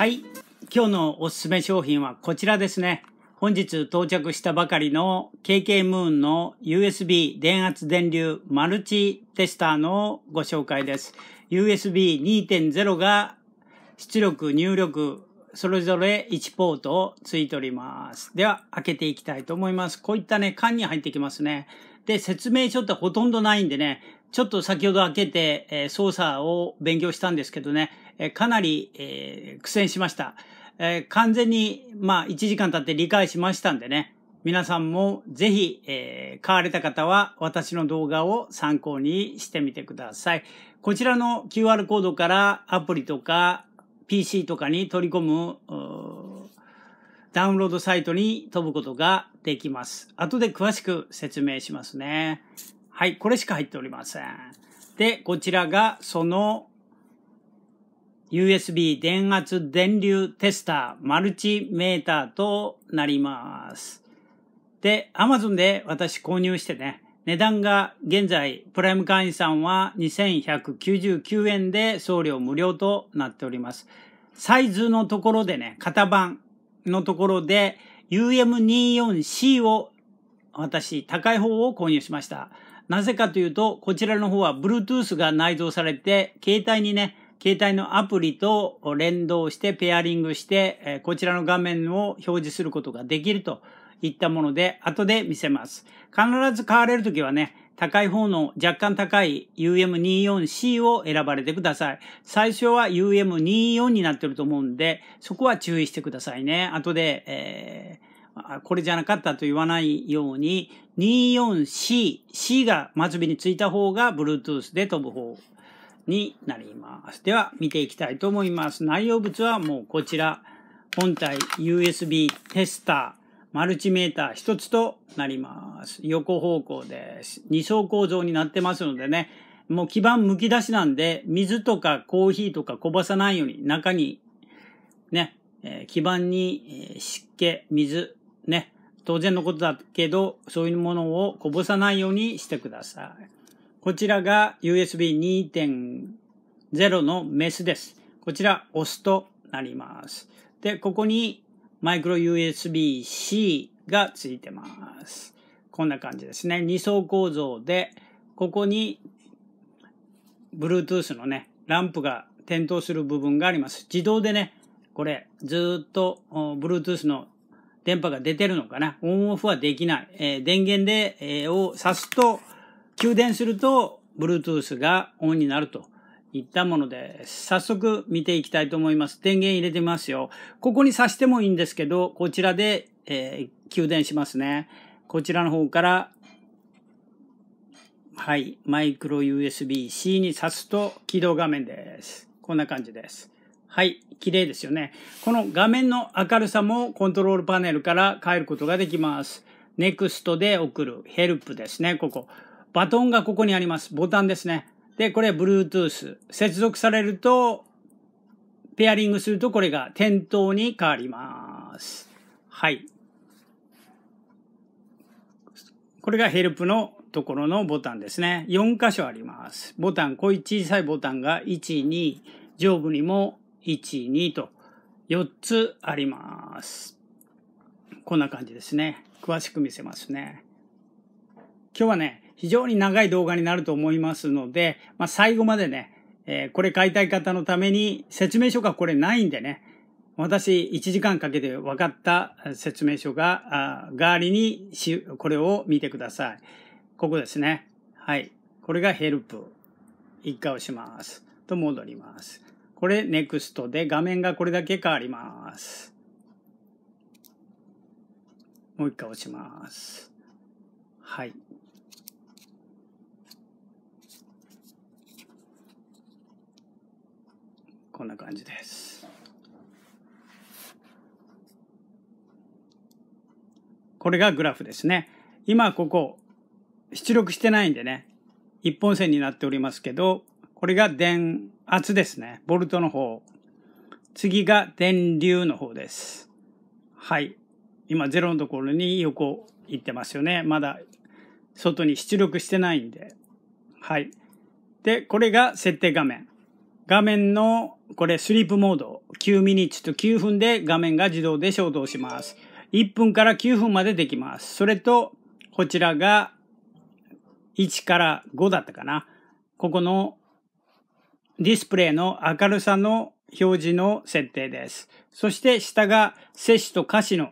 はい。今日のおすすめ商品はこちらですね。本日到着したばかりの KK ムーンの USB 電圧電流マルチテスターのご紹介です。USB2.0 が出力入力それぞれ1ポートをついております。では、開けていきたいと思います。こういったね、缶に入ってきますね。で、説明書ってほとんどないんでね、ちょっと先ほど開けて、えー、操作を勉強したんですけどね、えー、かなり、えー、苦戦しました。え完全に、まあ、1時間経って理解しましたんでね、皆さんもぜひ、え買われた方は私の動画を参考にしてみてください。こちらの QR コードからアプリとか PC とかに取り込む、ダウンロードサイトに飛ぶことができます。後で詳しく説明しますね。はい、これしか入っておりません。で、こちらがその USB 電圧電流テスター、マルチメーターとなります。で、Amazon で私購入してね、値段が現在、プライム会員さんは2199円で送料無料となっております。サイズのところでね、型番のところで UM24C を私、高い方を購入しました。なぜかというと、こちらの方は Bluetooth が内蔵されて、携帯にね、携帯のアプリと連動してペアリングして、こちらの画面を表示することができるといったもので、後で見せます。必ず買われるときはね、高い方の若干高い UM24C を選ばれてください。最初は UM24 になってると思うんで、そこは注意してくださいね。後で、えー、これじゃなかったと言わないように、24C、C が末尾についた方が Bluetooth で飛ぶ方になります。では、見ていきたいと思います。内容物はもうこちら、本体 USB テスター、マルチメーター一つとなります。横方向です。2層構造になってますのでね、もう基板むき出しなんで、水とかコーヒーとかこぼさないように中に、ね、えー、基板に湿気、水、ね、当然のことだけど、そういうものをこぼさないようにしてください。こちらが USB2.0 のメスです。こちら、押すとなります。で、ここにマイクロ USB-C がついてます。こんな感じですね。2層構造で、ここに Bluetooth のね、ランプが点灯する部分があります。自動でね、これ、ずっと Bluetooth の電波が出てるのかな。オンオフはできない。えー、電源で、えー、を挿すと、給電すると、Bluetooth がオンになると。いったものです。早速見ていきたいと思います。電源入れてみますよ。ここに挿してもいいんですけど、こちらで、えー、給電しますね。こちらの方から、はい、マイクロ USB-C に挿すと起動画面です。こんな感じです。はい、綺麗ですよね。この画面の明るさもコントロールパネルから変えることができます。NEXT で送る、ヘルプですね、ここ。バトンがここにあります。ボタンですね。で、これ Bluetooth。接続されると、ペアリングするとこれが点灯に変わります。はい。これがヘルプのところのボタンですね。4箇所あります。ボタン、こういう小さいボタンが1、2、上部にも1、2と4つあります。こんな感じですね。詳しく見せますね。今日はね、非常に長い動画になると思いますので、まあ、最後までね、えー、これ買いたい方のために説明書がこれないんでね、私1時間かけて分かった説明書が、代わりにし、これを見てください。ここですね。はい。これがヘルプ。一回押します。と戻ります。これ NEXT で画面がこれだけ変わります。もう一回押します。はい。こんな感じです。これがグラフですね。今ここ出力してないんでね、一本線になっておりますけど、これが電圧ですね。ボルトの方。次が電流の方です。はい。今ゼロのところに横行ってますよね。まだ外に出力してないんで。はい。で、これが設定画面。画面のこれスリープモード9ミニッツと9分で画面が自動で消灯します。1分から9分までできます。それとこちらが1から5だったかな。ここのディスプレイの明るさの表示の設定です。そして下が摂取と歌詞の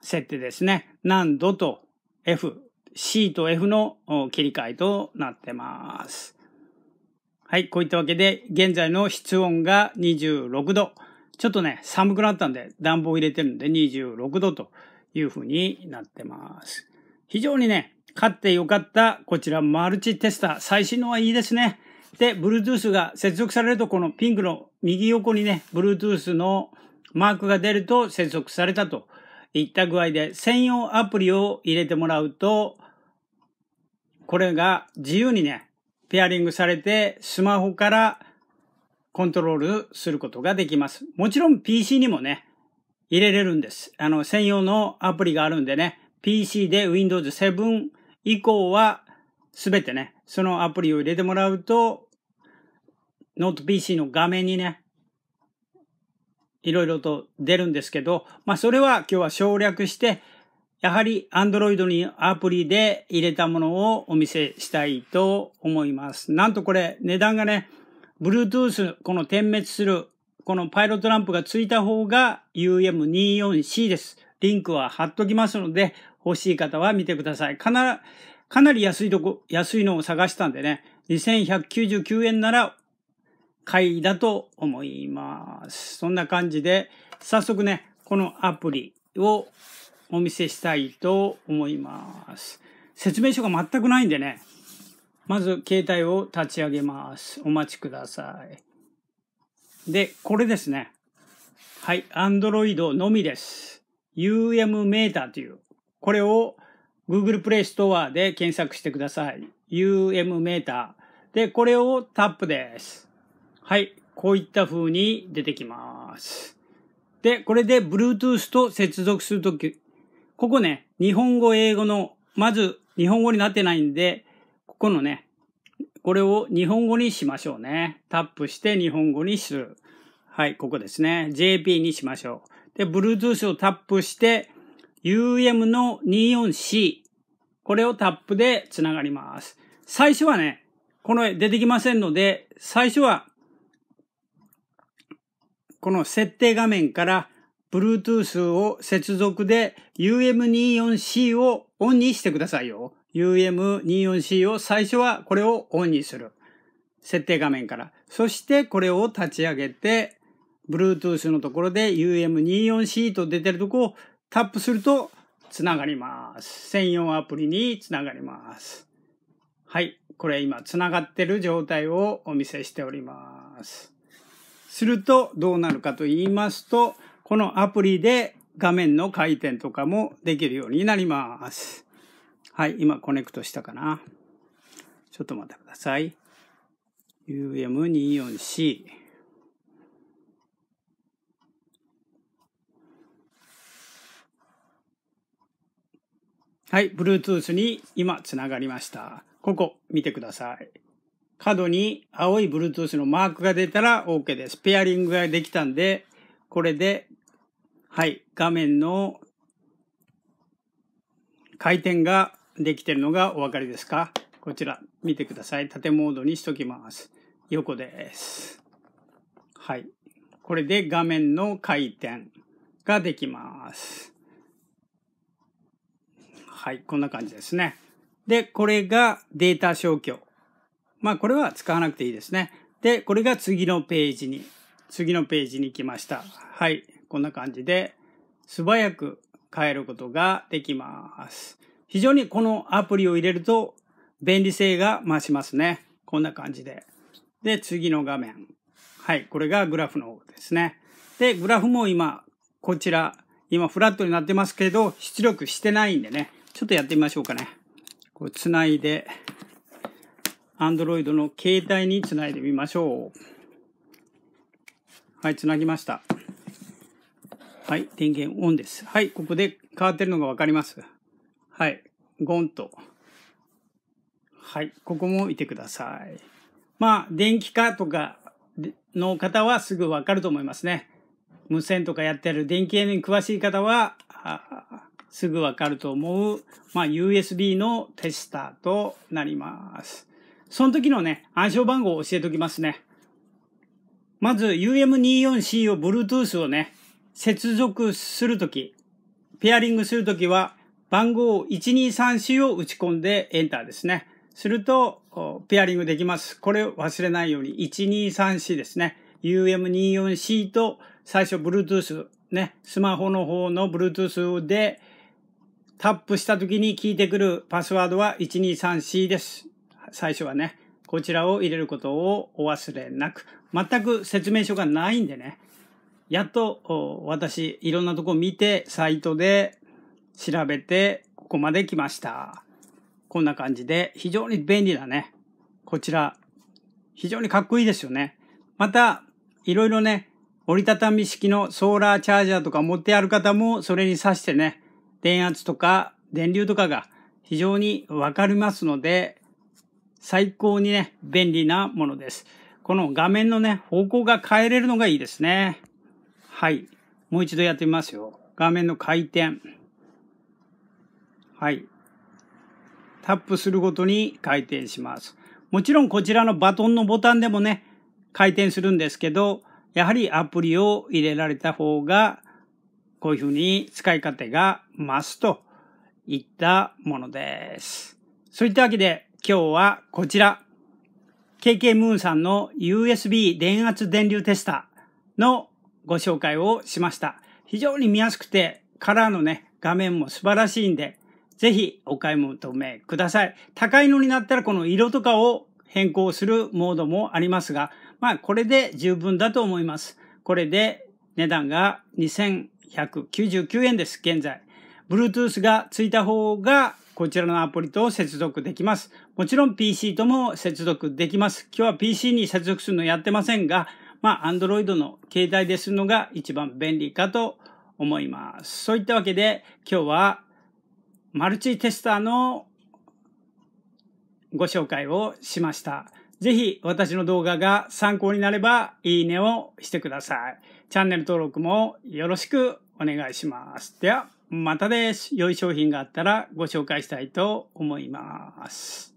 設定ですね。何度と F、C と F の切り替えとなってます。はい、こういったわけで、現在の室温が26度。ちょっとね、寒くなったんで、暖房入れてるんで26度というふうになってます。非常にね、買ってよかった、こちらマルチテスター。最新のはいいですね。で、Bluetooth が接続されると、このピンクの右横にね、Bluetooth のマークが出ると接続されたといった具合で、専用アプリを入れてもらうと、これが自由にね、ペアリングされてスマホからコントロールすることができます。もちろん PC にもね、入れれるんです。あの、専用のアプリがあるんでね、PC で Windows 7以降はすべてね、そのアプリを入れてもらうと、ノート PC の画面にね、いろいろと出るんですけど、まあそれは今日は省略して、やはり Android にアプリで入れたものをお見せしたいと思います。なんとこれ値段がね、Bluetooth この点滅するこのパイロットランプがついた方が UM24C です。リンクは貼っときますので欲しい方は見てください。かなかなり安いとこ、安いのを探したんでね、2199円なら買いだと思います。そんな感じで、早速ね、このアプリをお見せしたいと思います。説明書が全くないんでね。まず携帯を立ち上げます。お待ちください。で、これですね。はい、Android のみです。UM メーターという。これを Google Play Store で検索してください。UM メーター。で、これをタップです。はい、こういった風に出てきます。で、これで Bluetooth と接続するとき、ここね、日本語、英語の、まず日本語になってないんで、ここのね、これを日本語にしましょうね。タップして日本語にする。はい、ここですね。JP にしましょう。で、Bluetooth をタップして、UM の 24C。これをタップでつながります。最初はね、この出てきませんので、最初は、この設定画面から Bluetooth を接続で UM24C をオンにしてくださいよ。UM24C を最初はこれをオンにする。設定画面から。そしてこれを立ち上げて、Bluetooth のところで UM24C と出てるとこをタップするとつながります。専用アプリにつながります。はい。これ今つながってる状態をお見せしております。するとどうなるかと言いますと、このアプリで画面の回転とかもできるようになります。はい、今コネクトしたかな。ちょっと待ってください。UM24C。はい、Bluetooth に今つながりました。ここ見てください。角に青い Bluetooth のマークが出たら OK です。ペアリングができたんで、これではい、画面の回転ができてるのがお分かりですかこちら見てください。縦モードにしときます。横です。はい。これで画面の回転ができます。はい、こんな感じですね。で、これがデータ消去。まあ、これは使わなくていいですね。で、これが次のページに、次のページに来ました。はい。こんな感じで素早く変えることができます。非常にこのアプリを入れると便利性が増しますね。こんな感じで。で、次の画面。はい、これがグラフの方ですね。で、グラフも今、こちら、今フラットになってますけど、出力してないんでね、ちょっとやってみましょうかね。こう、つないで、Android の携帯につないでみましょう。はい、つなぎました。はい、電源オンです。はい、ここで変わってるのがわかりますはい、ゴンと。はい、ここも見てください。まあ、電気化とかの方はすぐわかると思いますね。無線とかやってる電気に詳しい方は、すぐわかると思う、まあ、USB のテスターとなります。その時のね、暗証番号を教えておきますね。まず UM24C を Bluetooth をね、接続するとき、ペアリングするときは、番号1234を打ち込んでエンターですね。すると、ペアリングできます。これを忘れないように、1234ですね。UM24C と最初 Bluetooth ね、スマホの方の Bluetooth でタップしたときに聞いてくるパスワードは 123C です。最初はね、こちらを入れることをお忘れなく。全く説明書がないんでね、やっと私いろんなとこ見てサイトで調べてここまで来ました。こんな感じで非常に便利なね、こちら非常にかっこいいですよね。またいろいろね、折りたたみ式のソーラーチャージャーとか持ってある方もそれに挿してね、電圧とか電流とかが非常にわかりますので、最高にね、便利なものです。この画面のね、方向が変えれるのがいいですね。はい。もう一度やってみますよ。画面の回転。はい。タップするごとに回転します。もちろんこちらのバトンのボタンでもね、回転するんですけど、やはりアプリを入れられた方が、こういうふうに使い勝手が増すといったものです。そういったわけで今日はこちら、KK ムーンさんの USB 電圧電流テスターのご紹介をしました。非常に見やすくて、カラーのね、画面も素晴らしいんで、ぜひお買い求めください。高いのになったらこの色とかを変更するモードもありますが、まあこれで十分だと思います。これで値段が2199円です、現在。Bluetooth がついた方がこちらのアプリと接続できます。もちろん PC とも接続できます。今日は PC に接続するのやってませんが、まあ、Android の携帯ですのが一番便利かと思います。そういったわけで、今日はマルチテスターのご紹介をしました。ぜひ私の動画が参考になればいいねをしてください。チャンネル登録もよろしくお願いします。では、またです。良い商品があったらご紹介したいと思います。